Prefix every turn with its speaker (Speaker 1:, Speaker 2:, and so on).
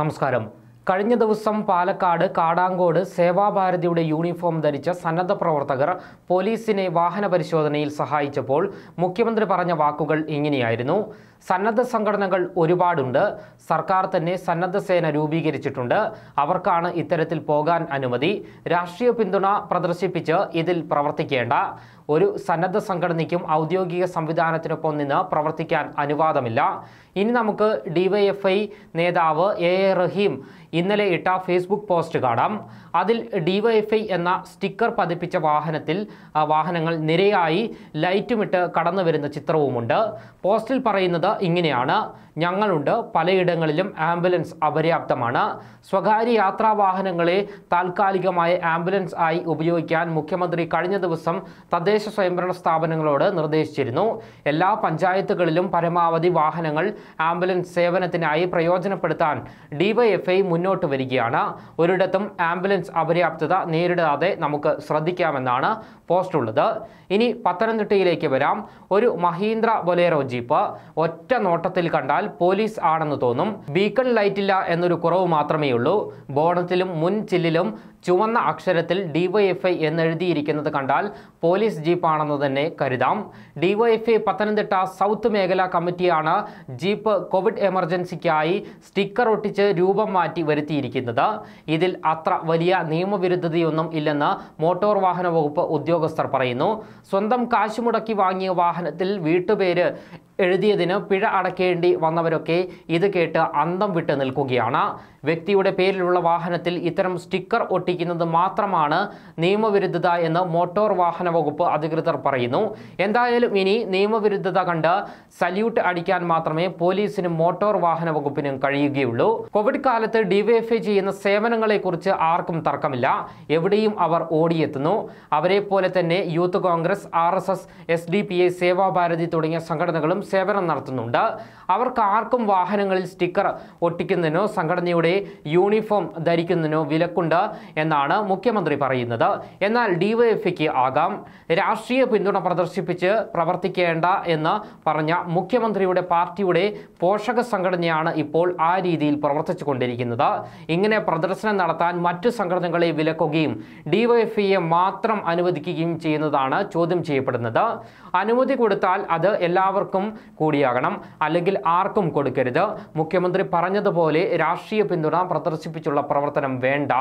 Speaker 1: നമസ്കാരം കഴിഞ്ഞ ദിവസം പാലക്കാട് കാടാങ്കോട് സേവാഭാരതിയുടെ യൂണിഫോം ധരിച്ച സന്നദ്ധ പ്രവർത്തകർ പോലീസിനെ വാഹന പരിശോധനയിൽ സഹായിച്ചപ്പോൾ മുഖ്യമന്ത്രി പറഞ്ഞ വാക്കുകൾ ഇങ്ങനെയായിരുന്നു സന്നദ്ധ സംഘടനകൾ ഒരുപാടുണ്ട് സർക്കാർ തന്നെ സന്നദ്ധ സേന രൂപീകരിച്ചിട്ടുണ്ട് അവർക്കാണ് ഇത്തരത്തിൽ പോകാൻ അനുമതി രാഷ്ട്രീയ പിന്തുണ പ്രദർശിപ്പിച്ച് ഇതിൽ പ്രവർത്തിക്കേണ്ട ഒരു സന്നദ്ധ സംഘടനയ്ക്കും ഔദ്യോഗിക സംവിധാനത്തിനൊപ്പം നിന്ന് പ്രവർത്തിക്കാൻ അനുവാദമില്ല ഇനി നമുക്ക് ഡിവൈഎഫ്ഐ നേതാവ് എ എ റഹീം ഇന്നലെ ഇട്ട ഫേസ്ബുക്ക് പോസ്റ്റ് കാണാം അതിൽ ഡിവൈഎഫ്ഐ എന്ന സ്റ്റിക്കർ പതിപ്പിച്ച വാഹനത്തിൽ വാഹനങ്ങൾ നിരയായി ലൈറ്റുമിട്ട് കടന്നു വരുന്ന ചിത്രവുമുണ്ട് പോസ്റ്റിൽ പറയുന്നത് ഇങ്ങനെയാണ് ഞങ്ങളുണ്ട് പലയിടങ്ങളിലും ആംബുലൻസ് അപര്യാപ്തമാണ് സ്വകാര്യ യാത്രാ വാഹനങ്ങളെ താൽക്കാലികമായ ആംബുലൻസ് ആയി ഉപയോഗിക്കാൻ മുഖ്യമന്ത്രി കഴിഞ്ഞ ദിവസം തദ്ദേശ സ്വയംഭരണ സ്ഥാപനങ്ങളോട് നിർദ്ദേശിച്ചിരുന്നു എല്ലാ പഞ്ചായത്തുകളിലും പരമാവധി വാഹനങ്ങൾ ആംബുലൻസ് സേവനത്തിനായി പ്രയോജനപ്പെടുത്താൻ ഡിവൈഎഫ്ഐ മുൻ മുന്നോട്ട് വരികയാണ് ഒരിടത്തും ആംബുലൻസ് അപര്യാപ്തത നേരിടാതെ നമുക്ക് ശ്രദ്ധിക്കാമെന്നാണ് പോസ്റ്റുള്ളത് ഇനി പത്തനംതിട്ടയിലേക്ക് വരാം ഒരു മഹീന്ദ്ര ബൊലേറോ ജീപ്പ് ഒറ്റ നോട്ടത്തിൽ കണ്ടാൽ പോലീസ് ആണെന്ന് തോന്നും ബീക്കൺ ലൈറ്റില്ല എന്നൊരു കുറവ് മാത്രമേ ഉള്ളൂ ബോണത്തിലും മുൻ ചില്ലിലും ചുവന്ന അക്ഷരത്തിൽ ഡിവൈഎഫ്ഐ എന്നെഴുതിയിരിക്കുന്നത് കണ്ടാൽ പോലീസ് ജീപ്പാണെന്ന് തന്നെ കരുതാം ഡിവൈഎഫ്ഐ പത്തനംതിട്ട സൗത്ത് മേഖലാ കമ്മിറ്റിയാണ് ജീപ്പ് കോവിഡ് എമർജൻസിക്കായി സ്റ്റിക്കർ ഒട്ടിച്ച് രൂപം മാറ്റി വരുത്തിയിരിക്കുന്നത് ഇതിൽ അത്ര വലിയ നിയമവിരുദ്ധതയൊന്നും ഇല്ലെന്ന് മോട്ടോർ വാഹന വകുപ്പ് ഉദ്യോഗസ്ഥർ പറയുന്നു സ്വന്തം കാശുമുടക്കി വാങ്ങിയ വാഹനത്തിൽ വീട്ടുപേര് എഴുതിയതിന് പിഴ അടക്കേണ്ടി വന്നവരൊക്കെ ഇത് കേട്ട് അന്തം വിട്ട് നിൽക്കുകയാണ് വ്യക്തിയുടെ പേരിലുള്ള വാഹനത്തിൽ ഇത്തരം സ്റ്റിക്കർ ഒട്ടിക്കുന്നത് മാത്രമാണ് നിയമവിരുദ്ധത എന്ന് മോട്ടോർ വാഹന വകുപ്പ് അധികൃതർ പറയുന്നു എന്തായാലും ഇനി നിയമവിരുദ്ധത കണ്ട് സല്യൂട്ട് അടിക്കാൻ മാത്രമേ പോലീസിനും മോട്ടോർ വാഹന വകുപ്പിനും കഴിയുകയുള്ളൂ കോവിഡ് കാലത്ത് ഡിവൈഎഫ്ഐ ചെയ്യുന്ന സേവനങ്ങളെക്കുറിച്ച് ആർക്കും തർക്കമില്ല എവിടെയും അവർ ഓടിയെത്തുന്നു അവരെ പോലെ തന്നെ youth Congress R S S S D P I Sevabharathi തുടങ്ങിയ സംഘടനകളും യൂണിറ്റുകളും സേവനം നടത്തുന്നുണ്ട് അവർക്ക് ആർക്കും വാഹനങ്ങളിൽ സ്റ്റിക്കർ ഒട്ടിക്കുന്നതിനോ സംഘടനയുടെ യൂണിഫോം ധരിക്കുന്നതിനോ വിലക്കുണ്ട് എന്നാണ് മുഖ്യമന്ത്രി പറയുന്നത് എന്നാൽ ഡിവൈഎഫ്ഐക്ക് ആകാം രാഷ്ട്രീയ പിന്തുണ പ്രദർശിപ്പിച്ച് പ്രവർത്തിക്കേണ്ട എന്ന് പറഞ്ഞ മുഖ്യമന്ത്രിയുടെ പാർട്ടിയുടെ പോഷക സംഘടനയാണ് ഇപ്പോൾ ആ രീതിയിൽ പ്രവർത്തിച്ചു കൊണ്ടിരിക്കുന്നത് ഇങ്ങനെ പ്രദർശനം നടത്താൻ മറ്റു സംഘടനകളെ വിലക്കുകയും ഡിവൈഎഫ്ഐയെ മാത്രം അനുവദിക്കുകയും ചെയ്യുന്നതാണ് ചോദ്യം ചെയ്യപ്പെടുന്നത് അനുമതി കൊടുത്താൽ അത് എല്ലാവർക്കും കൂടിയാകണം അല്ലെങ്കിൽ ആർക്കും കൊടുക്കരുത് മുഖ്യമന്ത്രി പറഞ്ഞതുപോലെ രാഷ്ട്രീയ പിന്തുണ പ്രദർശിപ്പിച്ചുള്ള പ്രവർത്തനം വേണ്ട